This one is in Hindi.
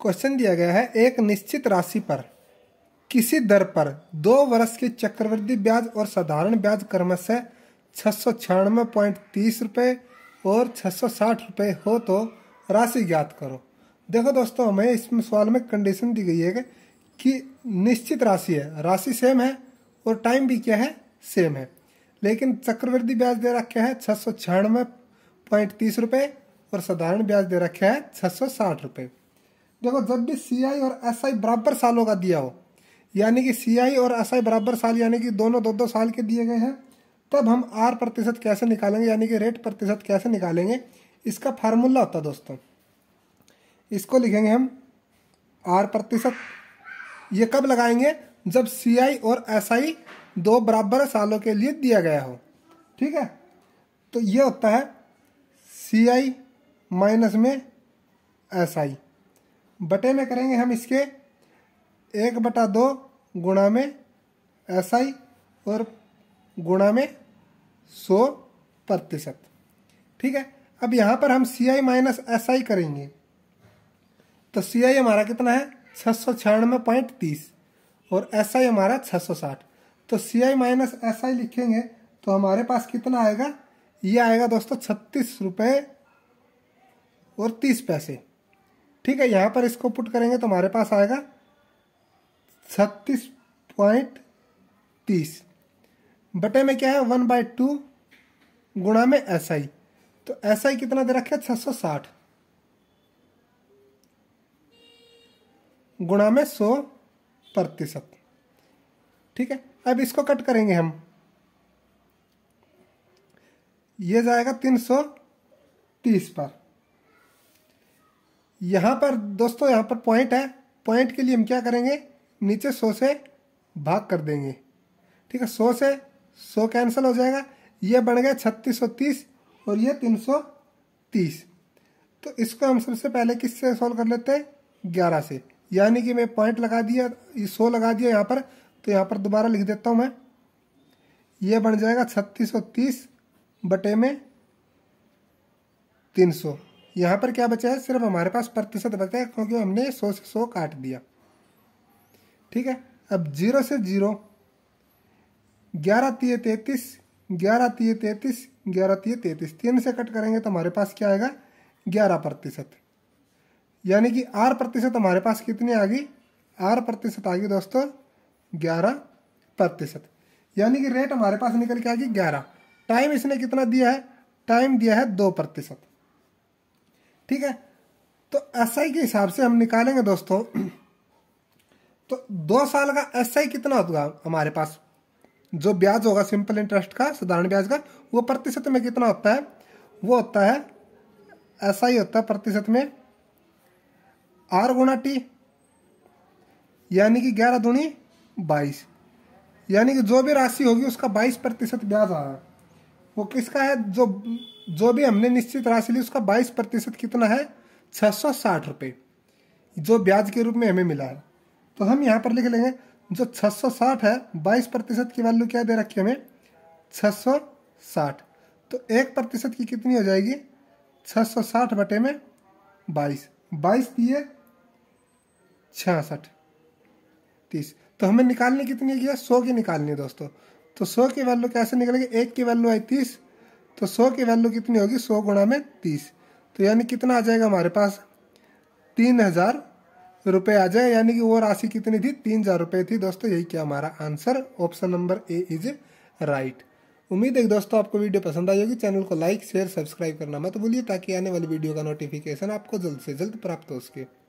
क्वेश्चन दिया गया है एक निश्चित राशि पर किसी दर पर दो वर्ष के चक्रवृद्धि ब्याज और साधारण ब्याज क्रमशः छः सौ छियानवे पॉइंट तीस रुपये और छः सौ साठ रुपये हो तो राशि ज्ञात करो देखो दोस्तों हमें इसमें सवाल में कंडीशन दी गई है कि निश्चित राशि है राशि सेम है और टाइम भी क्या है सेम है लेकिन चक्रवृद्धि ब्याज दे रखे है छः सौ छियानवे पॉइंट तीस रुपये और साधारण ब्याज दे रखे है छः सौ साठ रुपये देखो जब भी सी आई और एस आई बराबर सालों का दिया हो यानी कि सी आई और एस आई बराबर साल यानी कि दोनों दो दो साल के दिए गए हैं तब हम आर प्रतिशत कैसे निकालेंगे यानी कि रेट प्रतिशत कैसे निकालेंगे इसका फार्मूला होता है दोस्तों इसको लिखेंगे हम आर प्रतिशत ये कब लगाएंगे जब सी आई और एस आई दो बराबर सालों के लिए दिया गया हो ठीक है तो ये होता है सी आई माइनस में एस आई बटे में करेंगे हम इसके एक बटा दो गुणा में एस आई और गुणा में सौ प्रतिशत ठीक है अब यहाँ पर हम सी आई माइनस एस आई करेंगे तो सी आई हमारा कितना है छः सौ छियानवे पॉइंट तीस और एस आई हमारा छः सौ साठ तो सी आई माइनस एस आई लिखेंगे तो हमारे पास कितना आएगा ये आएगा दोस्तों छत्तीस रुपये और तीस पैसे ठीक है यहाँ पर इसको पुट करेंगे तो हमारे पास आएगा छत्तीस पॉइंट तीस बटे में क्या है वन बाई टू गुणा में एस आई तो एस आई कितना दे रखे छः सौ साठ गुणा में सौ प्रतिशत ठीक है अब इसको कट करेंगे हम ये जाएगा तीन सौ तीस पर यहाँ पर दोस्तों यहाँ पर पॉइंट है पॉइंट के लिए हम क्या करेंगे नीचे सौ से भाग कर देंगे ठीक है सौ से सौ कैंसिल हो जाएगा ये बढ़ गया छत्तीस सौ तीस और ये तीन सौ तीस तो इसको हम सबसे पहले किससे सॉल्व कर लेते हैं ग्यारह से यानी कि मैं पॉइंट लगा दिया ये सौ लगा दिया यहाँ पर तो यहाँ पर दोबारा लिख देता हूँ मैं ये बन जाएगा छत्तीस सौ तीस बटे में तीन सौ यहाँ पर क्या बचा है सिर्फ हमारे पास प्रतिशत बचा है क्योंकि हमने सौ से सौ काट दिया ठीक है अब जीरो से जीरो ग्यारह तीय तैतीस ग्यारह तीय तैतीस ग्यारह तीय तैतीस तीन से कट करेंगे तो हमारे पास क्या आएगा ग्यारह प्रतिशत यानी कि आर प्रतिशत हमारे पास कितनी आ गई आर प्रतिशत आ गई दोस्तों ग्यारह प्रतिशत यानी कि रेट हमारे पास निकल के आ गई ग्यारह टाइम इसने कितना दिया है टाइम दिया है दो प्रतिशत ठीक है तो एस आई के हिसाब से हम निकालेंगे दोस्तों तो दो साल का एस आई कितना होगा हमारे पास जो ब्याज होगा सिंपल इंटरेस्ट का साधारण ब्याज का वो प्रतिशत में कितना होता है वो होता है एस आई होता है प्रतिशत में आर गुणा टी यानी कि ग्यारह दूनी बाईस यानी कि जो भी राशि होगी उसका बाईस प्रतिशत ब्याज आ रहा है वो किसका है जो जो भी हमने निश्चित राशि ली उसका बाईस प्रतिशत कितना है छः सौ साठ रुपये जो ब्याज के रूप में हमें मिला है तो हम यहाँ पर लिख लेंगे जो छः सौ साठ है बाईस प्रतिशत की वैल्यू क्या दे रखी है हमें छः सौ साठ तो एक प्रतिशत की कितनी हो जाएगी छः सौ साठ बटे में बाईस बाईस दिए छियासठ तीस तो हमें निकालनी कितनी की है सौ की निकालनी है दोस्तों तो सौ की वैल्यू कैसे निकलेगी एक की वैल्यू आई तीस तो सौ की वैल्यू कितनी होगी सौ गुणा में तीस तो यानी कितना आ जाएगा हमारे पास तीन हज़ार रुपये आ जाए यानी कि वो राशि कितनी थी तीन हज़ार रुपये थी दोस्तों यही क्या हमारा answer option number A is right उम्मीद है दोस्तों आपको वीडियो पसंद आई होगी चैनल को लाइक शेयर सब्सक्राइब करना मत भूलिए ताकि आने वाली वीडियो का नोटिफिकेशन आपको जल्द से जल्द प्राप्त हो सके